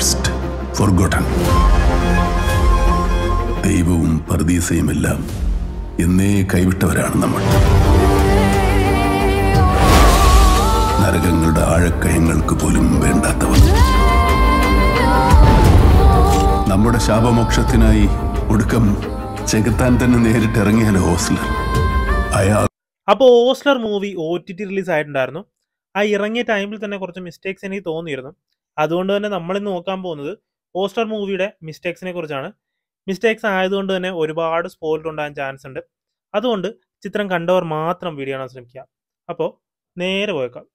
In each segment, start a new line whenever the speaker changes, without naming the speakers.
cursed, forgotten ദൈവവും പർദീസയും എല്ലാം എന്നേ കൈവിട്ടവരാണ് നമ്മൾ നരകങ്ങളുടെ ആഴക്കയങ്ങൾക്ക് പോലും വേണ്ടാത്തവർ നമ്മുടെ ശാപമോക്ഷത്തിനായി ഒടുക്കം ചെകുത്താൻ തന്നെ നേരിട്ട് ഇറങ്ങിയാലോ ഹോസ്ലർ അയാൾ അപ്പോൾ Ozler movie O T T release ആയിട്ടുണ്ടായിരുന്നു ആ ഇറങ്ങിയ ടൈമിൽ തന്നെ കുറച്ച് മിസ്റ്റേക്സ് എനിക്ക് തോന്നിയിരുന്നു അതുകൊണ്ട് തന്നെ നമ്മൾ ഇന്ന് നോക്കാൻ പോകുന്നത് പോസ്റ്റർ മൂവിയുടെ മിസ്റ്റേക്സിനെ കുറിച്ചാണ് മിസ്റ്റേക്സ് ആയതുകൊണ്ട് തന്നെ ഒരുപാട് സ്പോയിൽഡ് ഉണ്ടാകാൻ ചാൻസ് ഉണ്ട് അതുകൊണ്ട് ചിത്രം കണ്ടവർ മാത്രം വീഡിയോ കാണാൻ ശ്രമിക്കുക അപ്പോൾ നേരെ പോയേക്കാം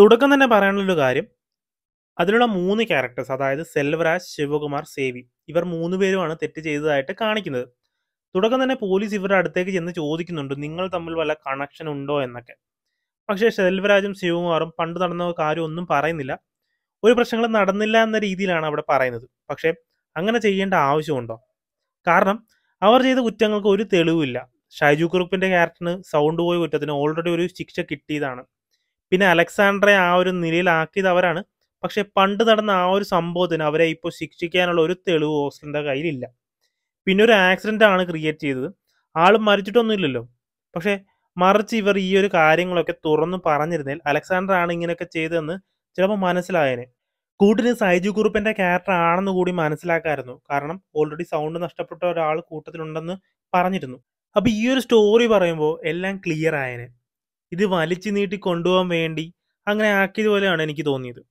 തുടക്കം തന്നെ പറയാനുള്ളൊരു കാര്യം അതിലുള്ള മൂന്ന് ക്യാരക്ടേഴ്സ് അതായത് സെൽവരാജ് ശിവകുമാർ സേവി ഇവർ മൂന്ന് പേരുമാണ് തെറ്റ് ചെയ്തതായിട്ട് കാണിക്കുന്നത് തുടക്കം തന്നെ പോലീസ് ഇവരുടെ അടുത്തേക്ക് ചെന്ന് ചോദിക്കുന്നുണ്ട് നിങ്ങൾ തമ്മിൽ വല്ല കണക്ഷൻ ഉണ്ടോ എന്നൊക്കെ പക്ഷേ സെൽവരാജും ശിവകുമാറും പണ്ട് നടന്ന കാര്യം ഒന്നും പറയുന്നില്ല ഒരു പ്രശ്നങ്ങളും നടന്നില്ല എന്ന രീതിയിലാണ് അവിടെ പറയുന്നത് പക്ഷേ അങ്ങനെ ചെയ്യേണ്ട ആവശ്യമുണ്ടോ കാരണം അവർ ചെയ്ത കുറ്റങ്ങൾക്ക് ഒരു തെളിവില്ല ഷൈജു കുറുപ്പിന്റെ ക്യാരക്ടറിന് സൗണ്ട് പോയ കുറ്റത്തിന് ഓൾറെഡി ഒരു ശിക്ഷ കിട്ടിയതാണ് പിന്നെ അലക്സാണ്ടറെ ആ ഒരു നിലയിലാക്കിയത് അവരാണ് പക്ഷെ പണ്ട് നടന്ന ആ ഒരു സംഭവത്തിന് അവരെ ഇപ്പോൾ ശിക്ഷിക്കാനുള്ള ഒരു തെളിവ് ഓസ്റ്റിൻ്റെ കയ്യിലില്ല പിന്നെ ഒരു ആക്സിഡൻ്റ് ആണ് ക്രിയേറ്റ് ചെയ്തത് ആൾ മരിച്ചിട്ടൊന്നുമില്ലല്ലോ പക്ഷേ മറിച്ച് ഇവർ ഈ ഒരു കാര്യങ്ങളൊക്കെ തുറന്നു പറഞ്ഞിരുന്നതിൽ അലക്സാണ്ടർ ആണ് ഇങ്ങനെയൊക്കെ ചെയ്തതെന്ന് ചിലപ്പോൾ മനസ്സിലായേനെ കൂട്ടിന് സൈജു കുറുപ്പിൻ്റെ ക്യാരക്ടർ ആണെന്ന് കൂടി മനസ്സിലാക്കായിരുന്നു കാരണം ഓൾറെഡി സൗണ്ട് നഷ്ടപ്പെട്ട ഒരാൾ കൂട്ടത്തിലുണ്ടെന്ന് പറഞ്ഞിരുന്നു അപ്പോൾ ഈ ഒരു സ്റ്റോറി പറയുമ്പോൾ എല്ലാം ക്ലിയർ ആയേനെ ഇത് വലിച്ചു നീട്ടി കൊണ്ടുപോകാൻ വേണ്ടി അങ്ങനെ ആക്കിയതുപോലെയാണ് എനിക്ക് തോന്നിയത്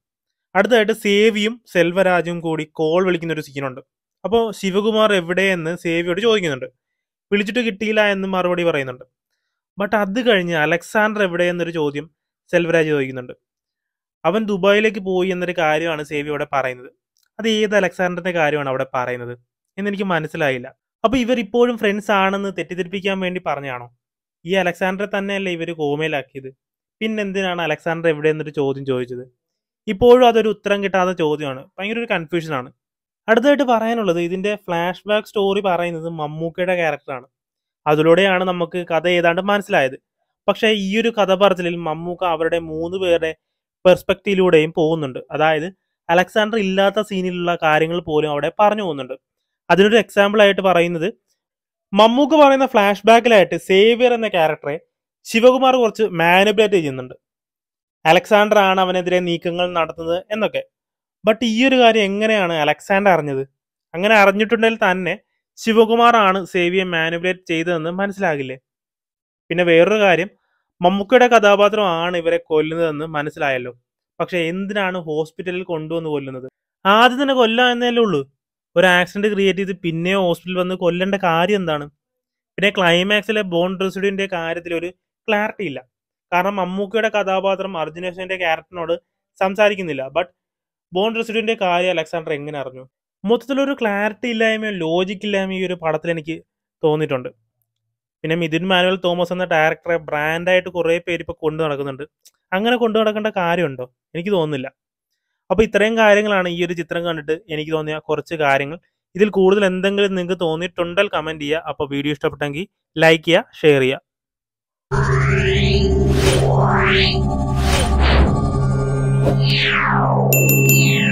അടുത്തതായിട്ട് സേവിയും സെൽവരാജും കൂടി കോൾ വിളിക്കുന്ന ഒരു സീനുണ്ട് അപ്പോൾ ശിവകുമാർ എവിടെയെന്ന് സേവിയോട് ചോദിക്കുന്നുണ്ട് വിളിച്ചിട്ട് കിട്ടിയില്ല എന്ന് മറുപടി പറയുന്നുണ്ട് ബട്ട് അത് കഴിഞ്ഞ് അലക്സാണ്ടർ എവിടെയെന്നൊരു ചോദ്യം സെൽവരാജ് ചോദിക്കുന്നുണ്ട് അവൻ ദുബായിലേക്ക് പോയി എന്നൊരു കാര്യമാണ് സേവി അവിടെ പറയുന്നത് അത് ഏത് അലക്സാണ്ടറിന്റെ കാര്യമാണ് അവിടെ പറയുന്നത് എന്നെനിക്ക് മനസ്സിലായില്ല അപ്പോൾ ഇവർ ഇപ്പോഴും ഫ്രണ്ട്സ് ആണെന്ന് തെറ്റിദ്ധരിപ്പിക്കാൻ വേണ്ടി പറഞ്ഞാണോ ഈ അലക്സാണ്ടറെ തന്നെയല്ലേ ഇവർ കോമയിലാക്കിയത് പിന്നെന്തിനാണ് അലക്സാണ്ടർ എവിടെയെന്നൊരു ചോദ്യം ചോദിച്ചത് ഇപ്പോഴും അതൊരു ഉത്തരം കിട്ടാത്ത ചോദ്യമാണ് ഭയങ്കര ഒരു കൺഫ്യൂഷനാണ് അടുത്തതായിട്ട് പറയാനുള്ളത് ഇതിന്റെ ഫ്ലാഷ് ബാക്ക് സ്റ്റോറി പറയുന്നത് മമ്മൂക്കയുടെ ക്യാരക്ടറാണ് അതിലൂടെയാണ് നമുക്ക് കഥ ഏതാണ്ട് മനസ്സിലായത് പക്ഷേ ഈ ഒരു കഥ പറച്ചിലിൽ മമ്മൂക്ക അവരുടെ മൂന്ന് പേരുടെ പെർസ്പെക്റ്റീവിലൂടെയും പോകുന്നുണ്ട് അതായത് അലക്സാണ്ടർ ഇല്ലാത്ത സീനിലുള്ള കാര്യങ്ങൾ പോലും അവിടെ പറഞ്ഞു പോകുന്നുണ്ട് അതിനൊരു എക്സാമ്പിൾ ആയിട്ട് പറയുന്നത് മമ്മൂക്ക് പറയുന്ന ഫ്ലാഷ് ബാക്കിലായിട്ട് സേവിയർ എന്ന ക്യാരക്ടറെ ശിവകുമാർ കുറച്ച് മാനിപ്പുലേറ്റ് ചെയ്യുന്നുണ്ട് അലക്സാണ്ടർ ആണ് അവനെതിരെ നീക്കങ്ങൾ നടത്തുന്നത് എന്നൊക്കെ ബട്ട് ഈ ഒരു കാര്യം എങ്ങനെയാണ് അലക്സാണ്ടർ അറിഞ്ഞത് അങ്ങനെ അറിഞ്ഞിട്ടുണ്ടെങ്കിൽ തന്നെ ശിവകുമാർ ആണ് സേവിയെ മാനുപുലേറ്റ് ചെയ്തതെന്ന് മനസ്സിലാകില്ലേ പിന്നെ വേറൊരു കാര്യം മമ്മൂക്കയുടെ കഥാപാത്രമാണ് ഇവരെ കൊല്ലുന്നതെന്ന് മനസ്സിലായല്ലോ പക്ഷെ എന്തിനാണ് ഹോസ്പിറ്റലിൽ കൊണ്ടുവന്ന് കൊല്ലുന്നത് ആദ്യം തന്നെ കൊല്ലാം എന്നല്ലേ ഉള്ളൂ ഒരു ആക്സിഡന്റ് ക്രിയേറ്റ് ചെയ്ത് പിന്നെ ഹോസ്പിറ്റലിൽ വന്ന് കൊല്ലേണ്ട കാര്യം എന്താണ് പിന്നെ ക്ലൈമാക്സിലെ ബോൺ റെസിഡിയുടെ കാര്യത്തിൽ ഒരു ക്ലാരിറ്റി ഇല്ല കാരണം മമ്മൂക്കിയുടെ കഥാപാത്രം അർജുനേഷന്റെ ക്യാരക്ടറിനോട് സംസാരിക്കുന്നില്ല ബട്ട് ബോൺ റെസിഡന്റിന്റെ കാര്യം അലക്സാണ്ടർ എങ്ങനെ അറിഞ്ഞു മൊത്തത്തിലൊരു ക്ലാരിറ്റി ഇല്ലായ്മയോ ലോജിക് ഇല്ലായ്മയോ ഈ ഒരു പടത്തിൽ എനിക്ക് തോന്നിയിട്ടുണ്ട് പിന്നെ മിഥുൻ മാനുവൽ തോമസ് എന്ന ഡയറക്ടറെ ബ്രാൻഡായിട്ട് കുറേ പേര് ഇപ്പോൾ കൊണ്ടു നടക്കുന്നുണ്ട് അങ്ങനെ കൊണ്ടു നടക്കേണ്ട കാര്യമുണ്ടോ എനിക്ക് തോന്നുന്നില്ല അപ്പോൾ ഇത്രയും കാര്യങ്ങളാണ് ഈ ഒരു ചിത്രം കണ്ടിട്ട് എനിക്ക് തോന്നിയ കുറച്ച് കാര്യങ്ങൾ ഇതിൽ കൂടുതൽ എന്തെങ്കിലും നിങ്ങൾക്ക് തോന്നിയിട്ടുണ്ടെങ്കിൽ കമൻറ്റ് ചെയ്യുക അപ്പോൾ വീഡിയോ ഇഷ്ടപ്പെട്ടെങ്കിൽ ലൈക്ക് ചെയ്യുക ഷെയർ ചെയ്യുക Meow.